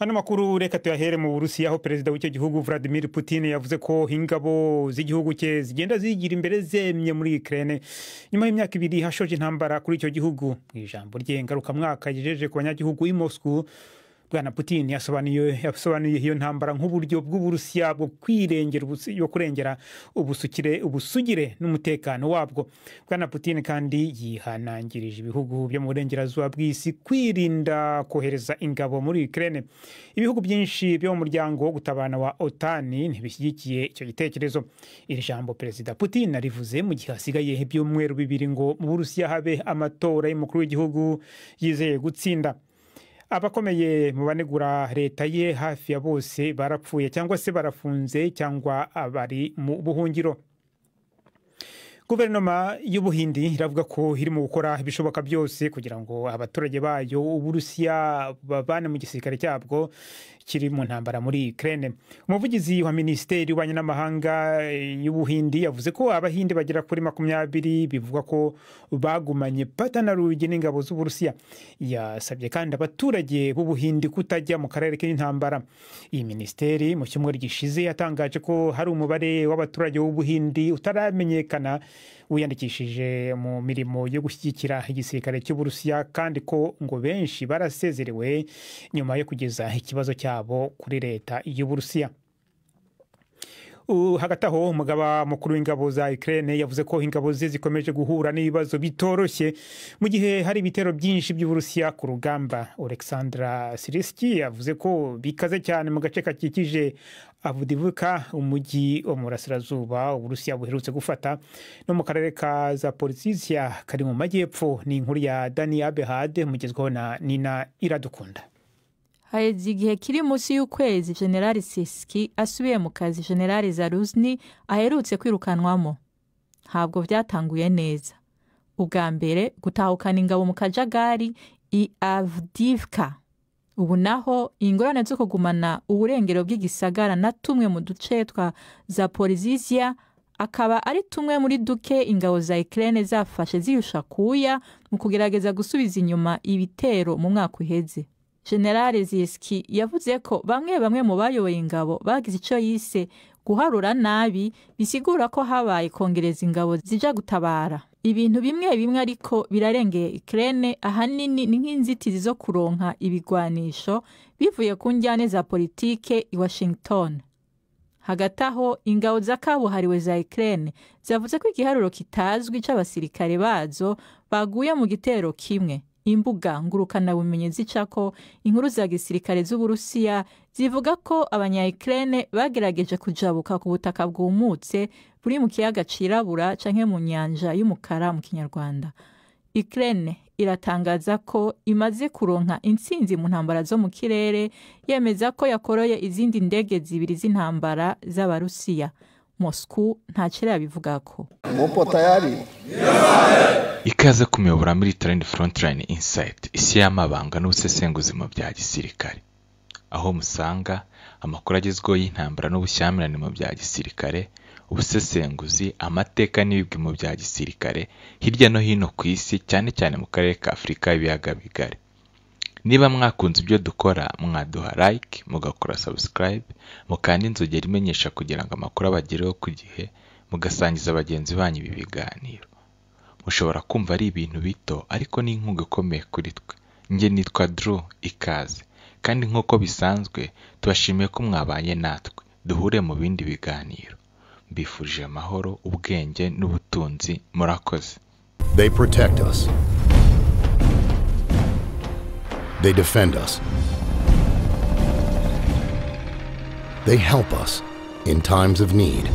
ano makuru reka tuyahere mu burusiya aho perezida w'icyo gihugu vladimir putin yavuze ko ingabo z'igihugu cye zigenda zigira imbere zemye muri ukraine nyuma y'imyaka ibiri hashoje intambara kuri icyo gihugu mu ijambo rye ngarukamwaka yijeje ku banyagihugu b'i bwana putin yasobanuye yasobanuye iyo ntambara nk'uburyo bw'uburusiya bwo kwirengera yo kurengera ubusukire ubusugire n'umutekano wabwo bwana putin kandi yihanangirije ibihugu byo mu burengerazuba bw'isi kwirinda kohereza ingabo muri ukraine ibihugu byinshi byo mu muryango wo gutabana wa otani ntibishyigikiye icyo gitekerezo iri jambo perezida putin arivuze mu gihe hasigaye ibyumweru bibiri ngo mu burusiya habe amatora y'umukuru w'igihugu yizeye gutsinda abakomeye mu banegura leta ye hafi ya bose barapfuye cyangwa se barafunze cyangwa bari mu buhungiro guverinoma y'ubuhindi iravuga ko irimo gukora ibishoboka byose kugira ngo abaturage bayo uburusiya babane mu gisirikare cyabwo kiri mu ntambara muri Ukraine umuvugizi wa minisiteri y'ububanyi n'amahanga y'ubuhindi yavuze ko abahindi bagera kuri makumyabiri bivuga ko bagumanye na patanarugi n'ingabo z'uburusiya yasabye kandi abaturage b'ubuhindi kutajya mu karere k'intambara iyi minisiteri mu cyumweru gishize yatangaje ko hari umubare w'abaturage b'ubuhindi utaramenyekana wiyandikishije mu mirimo yo gushyigikira igisirikare cy'uburusiya kandi ko ngo benshi barasezerewe nyuma yo kugeza ikibazo cyabo kuri leta y'uburusiya hagati aho umugaba mukuru w'ingabo za Ukraine yavuze ko ingabo ze zikomeje guhura n'ibibazo bitoroshye mu gihe hari ibitero byinshi by'Uburusiya ku rugamba Alexandra Siriski yavuze ko bikaze cyane mu gace kakikije Avdiivka umujyi wo mu burasirazuba Uburusiya buherutse gufata no mu karere ka za Zaporizhia kari mu majyepfo ni inkuru ya Dani Abehad mugezweho na Nina Iradukunda hageze igihe kiri munsi y'ukwezi generali sisiki asubiye mu kazi generali zaruzni aherutse kwirukanwamo ntabwo byatanguye neza ubwa mbere gutahukana ingabo mu kajagari i avdivka ubu naho ingorane zo kugumana uburengero bw'igisagara na tumwe mu duce twa zaporizizia akaba ari tumwe muri duke ingabo za ikirere zafashe ziyusha kuya mu kugerageza gusubiza inyuma ibitero mu mwaka uheze generale zisiki yavuze ko bamwe bamwe mu bayoboye ingabo bagize icyo yise guharura nabi bisigura ko habaye kongereza ingabo zijya gutabara ibintu bimwe bimwe ariko birarengeye ikirere ahanini ni nk'inzitizi zo kuronka ibigwanisho bivuye ku njyane za politike i washington hagati aho ingabo za kabuhariwe za ikirere zavuze ko igiharuro kitazwi cy'abasirikare bazo baguye mu gitero kimwe imbuga ngurukanabumenyi z'icako inkuru za gisirikare z'uburusiya zivuga ko abanyayikirene bagerageje kujabuka ku butaka bwumutse buri mu kiyaga cirabura canke mu nyanja y'umukara mu kinyarwanda ikirene iratangaza ko imaze kuronka intsinzi mu ntambara zo mu kirere yemeza ko yakoroye izindi ndege zibiri z'intambara z'abarusiya moscou nta kirere ko mupo tayari yeah! ikaze ku muri ya military frontline insight isi y'amabanga n'ubusesenguzi mu bya gisirikare aho musanga amakuru agezweho y'intambara n'ubushyamirane mu bya gisirikare ubusesenguzi amateka n'ibigwi mu bya gisirikare hirya no hino ku isi cyane cyane mu karere ka afurika y'ibiyaga bigari niba mwakunze ibyo dukora mwaduha like mugakora subscribe mukanda inzogera imenyesha kugira ngo amakuru abagereho ku gihe mugasangiza bagenzi banyu ibi biganiro ushobora kumva ari ibintu bito ariko ni inkunga ikomeye kuri twe njye nitwa Drew ikaze kandi nk'uko bisanzwe tubashimiye ko mwabanye natwe duhure mu bindi biganiro mbifurije amahoro ubwenge n'ubutunzi murakoze They protect us. They defend us. They help us in times of need.